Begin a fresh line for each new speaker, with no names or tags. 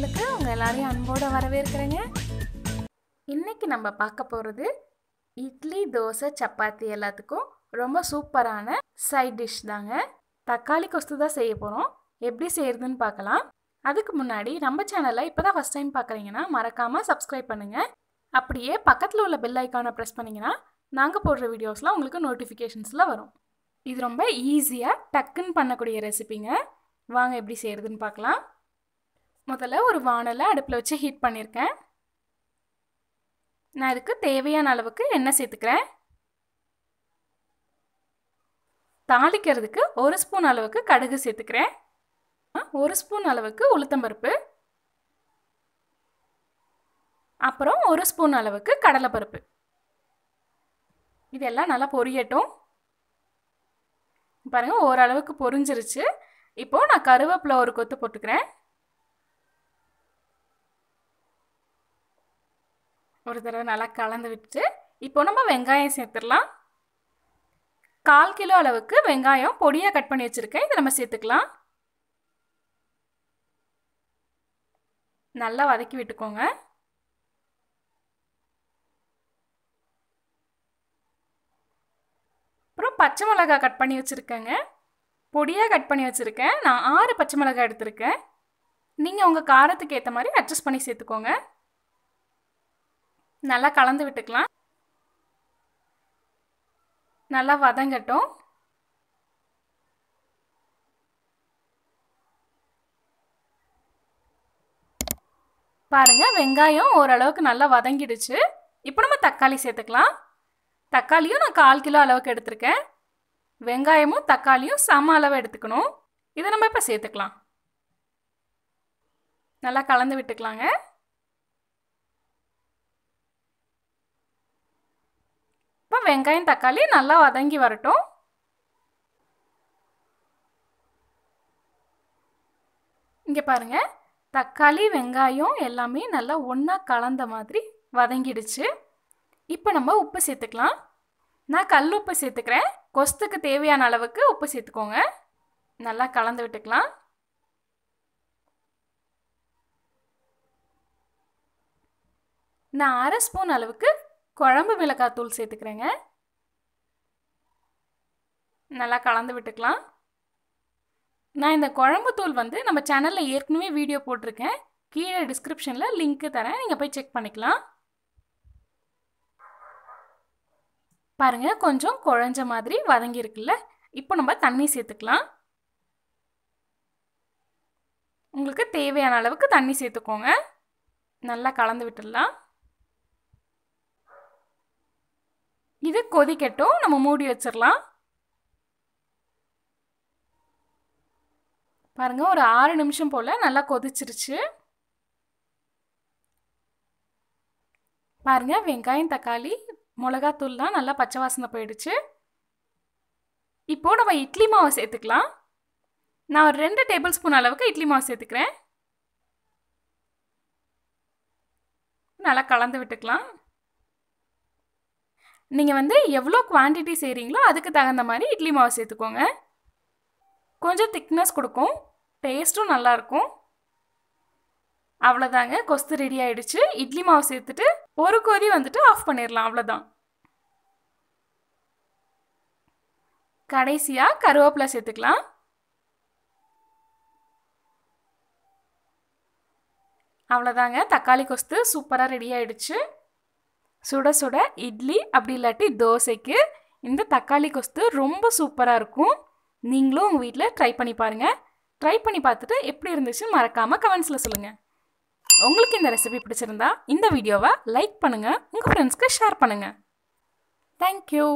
சேனலுக்கு உங்கள் எல்லாரையும் அன்போடு வரவேற்கிறேங்க இன்றைக்கி நம்ம பார்க்க போகிறது இட்லி தோசை சப்பாத்தி எல்லாத்துக்கும் ரொம்ப சூப்பரான சைட் டிஷ் தாங்க தக்காளி கொஸ்து தான் செய்ய போகிறோம் எப்படி செய்கிறதுன்னு பார்க்கலாம் அதுக்கு முன்னாடி நம்ம சேனலை இப்போ தான் ஃபஸ்ட் டைம் பார்க்குறீங்கன்னா மறக்காமல் சப்ஸ்கிரைப் பண்ணுங்கள் அப்படியே பக்கத்தில் உள்ள பெல் ஐக்கானை ப்ரெஸ் பண்ணிங்கன்னா நாங்கள் போடுற வீடியோஸ்லாம் உங்களுக்கு நோட்டிஃபிகேஷன்ஸில் வரும் இது ரொம்ப ஈஸியாக டக்குன்னு பண்ணக்கூடிய ரெசிபிங்க வாங்க எப்படி செய்கிறதுன்னு பார்க்கலாம் முதல்ல ஒரு வானலை அடுப்பில் வச்சு ஹீட் பண்ணியிருக்கேன் நான் இதுக்கு தேவையான அளவுக்கு எண்ணெய் சேர்த்துக்கிறேன் தாளிக்கிறதுக்கு ஒரு ஸ்பூன் அளவுக்கு கடுகு சேர்த்துக்கிறேன் ஒரு ஸ்பூன் அளவுக்கு உளுத்தம்பருப்பு அப்புறம் ஒரு ஸ்பூன் அளவுக்கு கடலைப்பருப்பு இதெல்லாம் நல்லா பொரியட்டும் பாருங்கள் ஓரளவுக்கு பொரிஞ்சிருச்சு இப்போது நான் கருவேப்பிலை ஒரு கொத்து போட்டுக்கிறேன் ஒரு தடவை நல்லா கலந்து விட்டு இப்போ நம்ம வெங்காயம் சேர்த்துடலாம் கால் கிலோ அளவுக்கு வெங்காயம் பொடியாக கட் பண்ணி வச்சுருக்கேன் இதை நம்ம சேர்த்துக்கலாம் நல்லா வதக்கி விட்டுக்கோங்க அப்புறம் பச்சை மிளகாய் கட் பண்ணி வச்சுருக்கேங்க பொடியாக கட் பண்ணி வச்சுருக்கேன் நான் ஆறு பச்சை மிளகா எடுத்திருக்கேன் நீங்கள் உங்கள் காரத்துக்கு ஏற்ற மாதிரி அட்ஜஸ்ட் பண்ணி சேர்த்துக்கோங்க நல்லா கலந்து விட்டுக்கலாம் நல்லா வதங்கட்டும் பாருங்கள் வெங்காயம் ஓரளவுக்கு நல்லா வதங்கிடுச்சு இப்போ நம்ம தக்காளி சேர்த்துக்கலாம் தக்காளியும் நான் கால் கிலோ அளவுக்கு எடுத்திருக்கேன் வெங்காயமும் தக்காளியும் சம அளவு எடுத்துக்கணும் இதை நம்ம இப்போ சேர்த்துக்கலாம் நல்லா கலந்து விட்டுக்கலாங்க வெங்காயம் தக்காளி நல்லா வதங்கி வரட்டும் இங்கே பாருங்கள் தக்காளி வெங்காயம் எல்லாமே நல்லா ஒன்றா கலந்த மாதிரி வதங்கிடுச்சு இப்போ நம்ம உப்பு சேர்த்துக்கலாம் நான் கல் உப்பு சேர்த்துக்கிறேன் கொஸ்துக்கு தேவையான அளவுக்கு உப்பு சேர்த்துக்கோங்க நல்லா கலந்து விட்டுக்கலாம் நான் அரை ஸ்பூன் அளவுக்கு குழம்பு மிளகாத்தூள் சேர்த்துக்கிறேங்க நல்லா கலந்து விட்டுக்கலாம் நான் இந்த குழம்பு தூள் வந்து நம்ம சேனலில் ஏற்கனவே வீடியோ போட்டிருக்கேன் கீழே டிஸ்கிரிப்ஷனில் லிங்க்கு தரேன் நீங்கள் போய் செக் பண்ணிக்கலாம் பாருங்கள் கொஞ்சம் குழஞ்ச மாதிரி வதங்கியிருக்குல்ல இப்போ நம்ம தண்ணி சேர்த்துக்கலாம் உங்களுக்கு தேவையான அளவுக்கு தண்ணி சேர்த்துக்கோங்க நல்லா கலந்து விட்டுடலாம் இது கொதிக்கட்டும் நம்ம மூடி வச்சிடலாம் பாருங்கள் ஒரு ஆறு நிமிஷம் போல் நல்லா கொதிச்சிருச்சு பாருங்கள் வெங்காயம் தக்காளி மிளகாத்தூள்லாம் நல்லா பச்சை வாசனை போயிடுச்சு இப்போது நம்ம இட்லி மாவை சேர்த்துக்கலாம் நான் ஒரு ரெண்டு டேபிள் ஸ்பூன் அளவுக்கு இட்லி மாவு சேர்த்துக்கிறேன் நல்லா கலந்து விட்டுக்கலாம் நீங்கள் வந்து எவ்வளோ குவான்டிட்டி செய்கிறீங்களோ அதுக்கு தகுந்த மாதிரி இட்லி மாவு சேர்த்துக்கோங்க கொஞ்சம் திக்னஸ் கொடுக்கும் டேஸ்ட்டும் நல்லாயிருக்கும் அவ்வளோதாங்க கொஸ்து ரெடி ஆகிடுச்சு இட்லி மாவு சேர்த்துட்டு ஒரு கொதி வந்துட்டு ஆஃப் பண்ணிடலாம் அவ்வளோதான் கடைசியாக கருவேப்பிலை சேர்த்துக்கலாம் அவ்வளோதாங்க தக்காளி கொஸ்து சூப்பராக ரெடி ஆகிடுச்சு சுட சுட இட்லி அப்படி இல்லாட்டி தோசைக்கு இந்த தக்காளி கொஸ்து ரொம்ப சூப்பராக இருக்கும் நீங்களும் உங்கள் வீட்டில் ட்ரை பண்ணி பாருங்கள் ட்ரை பண்ணி பார்த்துட்டு எப்படி இருந்துச்சுன்னு மறக்காமல் கமெண்ட்ஸில் சொல்லுங்கள் உங்களுக்கு இந்த ரெசிபி பிடிச்சிருந்தா இந்த வீடியோவை லைக் பண்ணுங்கள் உங்கள் ஃப்ரெண்ட்ஸ்க்கு ஷேர் பண்ணுங்கள் தேங்க்யூ